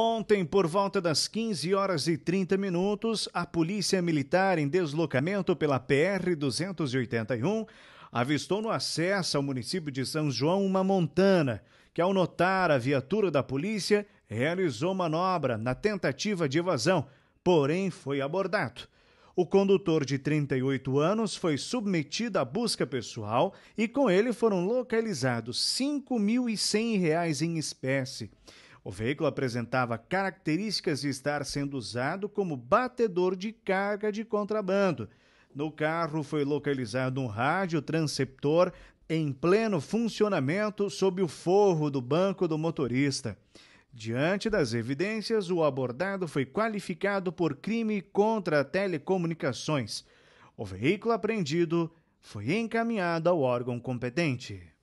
Ontem, por volta das 15 horas e 30 minutos, a Polícia Militar, em deslocamento pela PR-281, avistou no acesso ao município de São João uma montana, que, ao notar a viatura da polícia, realizou manobra na tentativa de evasão, porém foi abordado. O condutor de 38 anos foi submetido à busca pessoal e com ele foram localizados R$ 5.100 em espécie. O veículo apresentava características de estar sendo usado como batedor de carga de contrabando. No carro foi localizado um rádio transceptor em pleno funcionamento sob o forro do banco do motorista. Diante das evidências, o abordado foi qualificado por crime contra telecomunicações. O veículo apreendido foi encaminhado ao órgão competente.